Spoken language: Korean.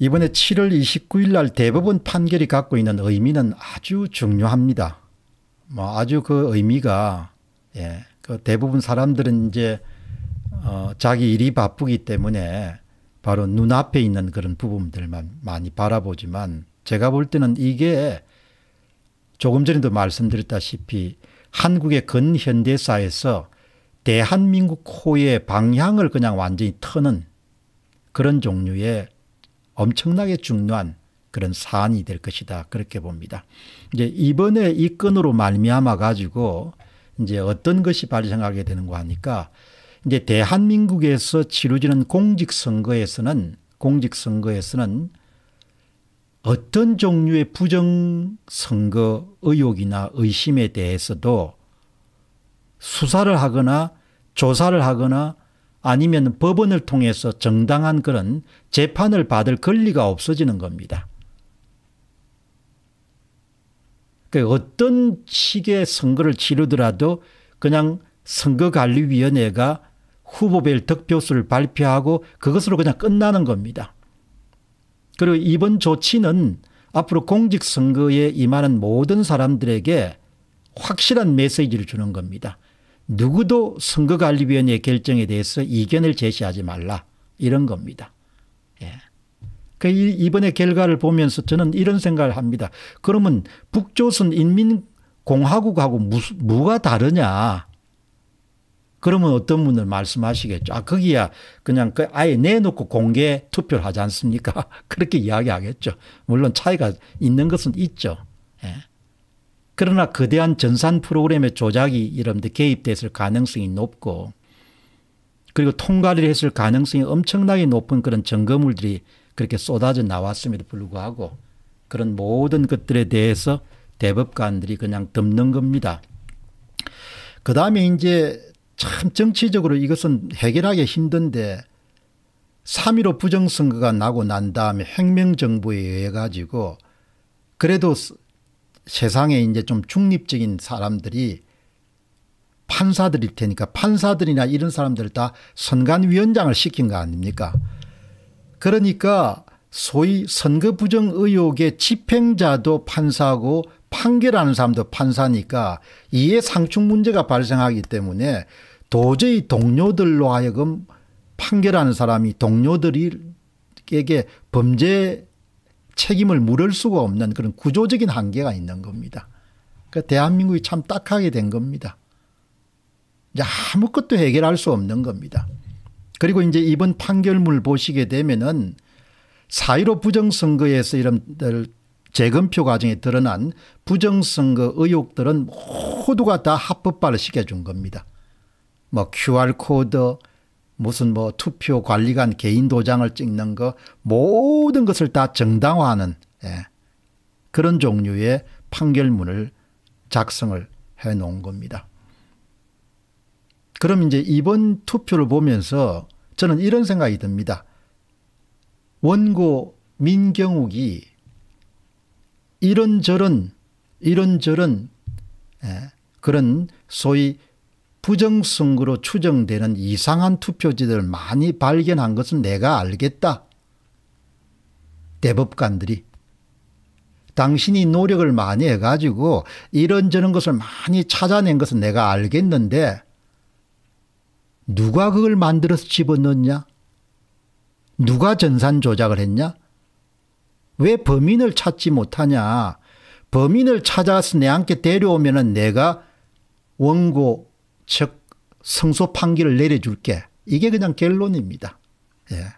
이번에 7월 29일 날 대법원 판결이 갖고 있는 의미는 아주 중요합니다. 뭐 아주 그 의미가 예, 그 대부분 사람들은 이제 어, 자기 일이 바쁘기 때문에 바로 눈앞에 있는 그런 부분들만 많이 바라보지만 제가 볼 때는 이게 조금 전에도 말씀드렸다시피 한국의 근현대사에서 대한민국 호의 방향을 그냥 완전히 트는 그런 종류의 엄청나게 중요한 그런 사안이 될 것이다 그렇게 봅니다. 이제 이번에 이 건으로 말미암아 가지고 이제 어떤 것이 발생하게 되는가 하니까 이제 대한민국에서 치루지는 공직선거에서는 공직선거에서는 어떤 종류의 부정선거 의혹이나 의심에 대해서도 수사를 하거나 조사를 하거나 아니면 법원을 통해서 정당한 그런 재판을 받을 권리가 없어지는 겁니다. 그 어떤 식의 선거를 치르더라도 그냥 선거관리위원회가 후보별 득표수를 발표하고 그것으로 그냥 끝나는 겁니다. 그리고 이번 조치는 앞으로 공직선거에 임하는 모든 사람들에게 확실한 메시지를 주는 겁니다. 누구도 선거관리위원회 결정에 대해서 이견을 제시하지 말라 이런 겁니다. 예. 그 이번에 결과를 보면서 저는 이런 생각을 합니다. 그러면 북조선 인민공화국하고 무, 무가 다르냐? 그러면 어떤 분들 말씀하시겠죠. 아, 거기야 그냥 그 아예 내놓고 공개 투표를 하지 않습니까? 그렇게 이야기하겠죠. 물론 차이가 있는 것은 있죠. 예. 그러나 거대한 전산 프로그램의 조작이 여러분들 개입됐을 가능성이 높고 그리고 통과를 했을 가능성이 엄청나게 높은 그런 증거물들이 그렇게 쏟아져 나왔음에도 불구하고 그런 모든 것들에 대해서 대법관들이 그냥 덮는 겁니다. 그 다음에 이제 참 정치적으로 이것은 해결하기 힘든데 3.15 부정선거가 나고 난 다음에 혁명정부에 의해 가지고 그래도 세상에 이제 좀 중립적인 사람들이 판사들일 테니까 판사들이나 이런 사람들 다 선관위원장을 시킨 거 아닙니까? 그러니까 소위 선거 부정 의혹의 집행자도 판사고 판결하는 사람도 판사니까 이에 상충 문제가 발생하기 때문에 도저히 동료들로 하여금 판결하는 사람이 동료들에게 범죄 책임을 물을 수가 없는 그런 구조적인 한계가 있는 겁니다. 그러니까 대한민국이 참 딱하게 된 겁니다. 이제 아무것도 해결할 수 없는 겁니다. 그리고 이제 이번 판결물 보시게 되면은 사1로 부정선거에서 이런 재검표 과정에 드러난 부정선거 의혹들은 모두가 다 합법화를 시켜준 겁니다. 뭐 QR코드, 무슨 뭐 투표 관리관 개인 도장을 찍는 거 모든 것을 다 정당화하는 예, 그런 종류의 판결문을 작성을 해 놓은 겁니다. 그럼 이제 이번 투표를 보면서 저는 이런 생각이 듭니다. 원고 민경욱이 이런저런 이런저런 예, 그런 소위 부정선거로 추정되는 이상한 투표지들 많이 발견한 것은 내가 알겠다. 대법관들이 당신이 노력을 많이 해가지고 이런저런 것을 많이 찾아낸 것은 내가 알겠는데 누가 그걸 만들어서 집어넣냐? 누가 전산 조작을 했냐? 왜 범인을 찾지 못하냐? 범인을 찾아서 내한테 데려오면 내가 원고 즉 성소 판결을 내려줄게. 이게 그냥 결론입니다. 예.